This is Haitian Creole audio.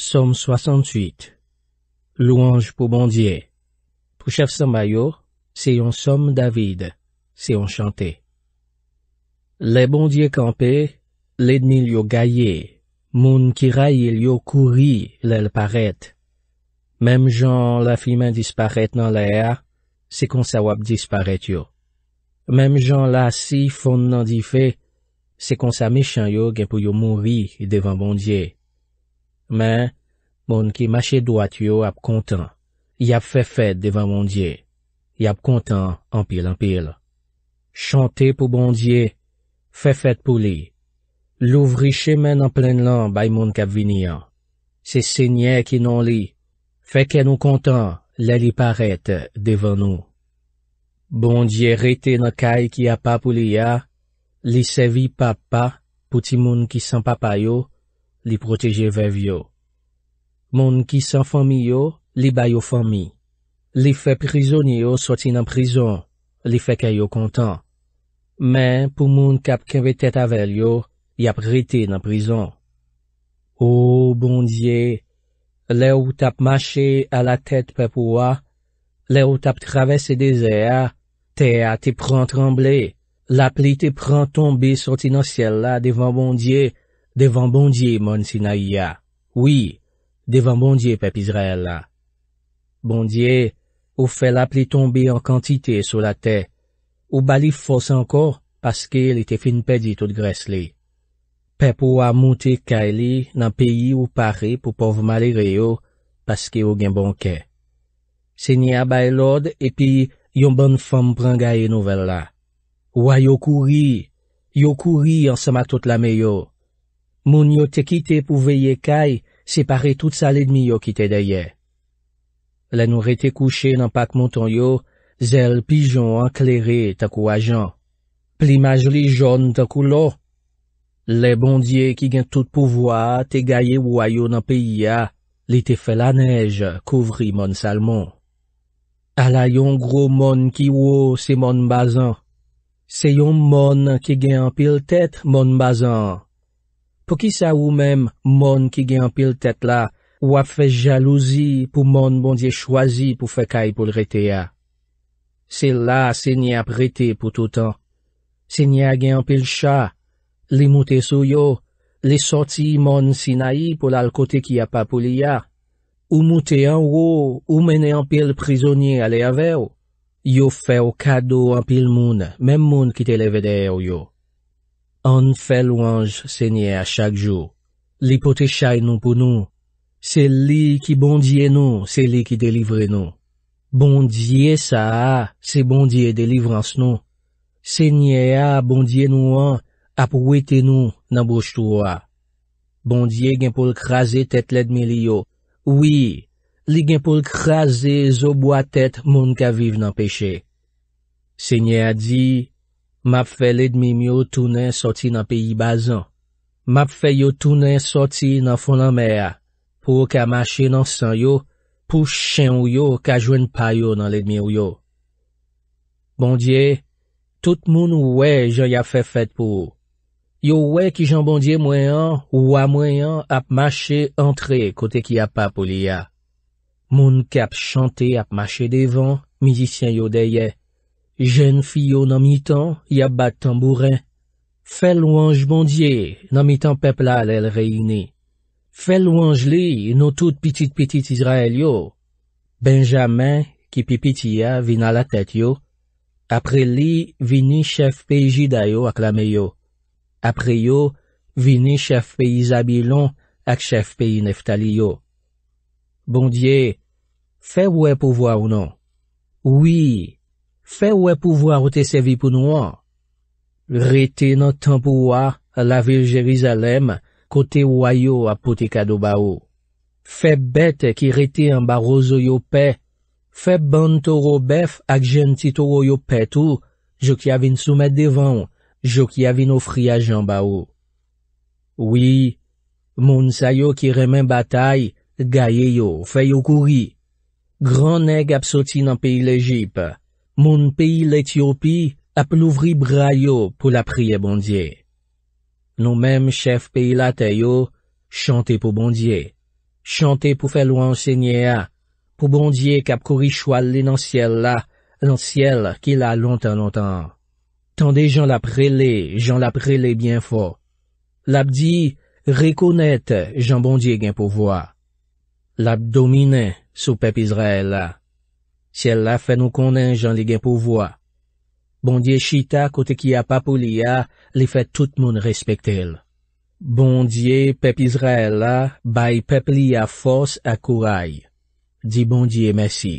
SOM 68 LOUANJE POU BONDIER POU CHEF SOM BAYO, SE YON SOM DAVID, SE YON CHANTE LE BONDIER KAMPE, LE DMI LYO GAYE, MOUN KI RAYE LYO KOURI LEL PARET MEM JAN LA FIMEN DISPARET NAN LE ER, SE KON SA WAP DISPARET YO MEM JAN LA SI FON NAN DIFE, SE KON SA MICHAN YO GEN PO YO MOURI DEVAN BONDIER Men, moun ki mache doat yo ap kontan. Yap fe fet devan moun diye. Yap kontan anpil-anpil. Chante pou moun diye. Fe fet pou li. Lou vri chemen an plen lan bay moun kap vini an. Se se nye ki non li. Fe ken nou kontan. Le li parete devan nou. Moun diye rete nan kay ki ap ap pou li ya. Li sevi pap pa. Pouti moun ki san papay yo. li proteje vev yo. Moun ki san fomi yo, li bay yo fomi. Li fe prizoni yo soti nan prizon, li fe kay yo kontan. Men pou moun kap kem ve tete avèl yo, yap rete nan prizon. O, bondye, le ou tap mache a la tete pep oua, le ou tap travesse desea, te a te pran tremble, la pli te pran tombe soti nan siel la devan bondye yo, Devan bondye moun sinayya. Oui, devan bondye pep Izrael bon la. Bondye ou fe la pli tombe an kantite sou la te. Ou bali fos ankor paske li te fin pedi tout gres li. Pep ou a monte ka li nan peyi ou pare pou pov malere yo paske ou gen bonke. Senye a bay lode epi yon bon fom prangaye nouvel la. Ou a yo kouri, yo kouri ansama tout la meyo. Moun yo te kite pou veye kaj, separe tout sa ledmi yo kite deye. Le nou rete kouche nan pak montan yo, zel pijon akleri takou ajan. Plimaj li joun takou lo. Le bondye ki gen tout pouvoa te gaye woyo nan piya, li te fe la nej kouvri moun salmon. Ala yon gro moun ki wou se moun bazan. Se yon moun ki gen pil tet moun bazan. Pou ki sa ou mem, mon ki gen apil tet la, wap fe jalouzi pou mon bondye chwazi pou fe kaj pou l rete ya. Se la, se nye ap rete pou toutan. Se nye agen apil cha, li moute sou yo, li soti mon sinayi pou l al kote ki ap apou li ya. Ou moute anwo, ou mene apil prizonye ale aveo. Yo fe wakado apil moun, men moun ki te leve deyo yo. An fè louange, sènyè a chak jou. Li pote chay nou pou nou. Se li ki bondye nou, se li ki delivre nou. Bondye sa a, se bondye delivranse nou. Sènyè a bondye nou an, ap wete nou nan boujtou a. Bondye gen pou lkaze tet ledmili yo. Ouwi, li gen pou lkaze zo bo a tet moun ka vive nan peche. Sènyè a di... M ap fe ledmim yo tounen soti nan peyi bazan. M ap fe yo tounen soti nan fonan meya. Po yo ka mashe nan san yo, pou chen yo yo ka jwen pa yo nan ledmim yo. Bondye, tout moun wè jen ya fe fet pou. Yo wè ki jen bondye mwen an, wè mwen an ap mashe antre kote ki ap ap pou li ya. Moun ki ap chante ap mashe devan, mizisyen yo deye, Jèn fiyo nan mitan, yab bat tambouren. Fè louange bondye nan mitan pepla lèl reyini. Fè louange li nou tout pitit-pitit Izrael yo. Benjamin, ki pipiti ya, vina la tèt yo. Apre li, vini chef peyi Jidayo ak lame yo. Apre yo, vini chef peyi Zabilon ak chef peyi Neftali yo. Bondye, fè wè pou vwa ou nan? Oui. Fè wè pou vwa wote sevi pou nou an. Reti nan tan pou wwa la vil Jerizalem kote wwa yo apote kado ba ou. Fè bete ki reti an baro zo yo pe. Fè ban toro bef ak jen ti toro yo pet ou. Jok ya vin soumet devan. Jok ya vin ofri a jan ba ou. Wi, moun sayo ki remen batay, gaye yo, fè yo kouri. Gran neg ap soti nan peyi lejipa. Moun peyi l'Ethiopi ap l'ouvri bra yo pou la priye bondye. Non menm chef peyi la teyo chante pou bondye. Chante pou fel wansenye a. Pou bondye kap korishwa li nan siel la, lan siel ki la lontan lontan. Tande jan la prele, jan la prele bien fo. Lab di, rekonete jan bondye gen pou vwa. Lab domine sou pep Israel la. Sye la fè nou konen jan li gen pou vwa. Bondye Chita kote ki a papou li a, li fè tout moun respektel. Bondye pep Izrael la, bay pep li a fos akouray. Di bondye mersi.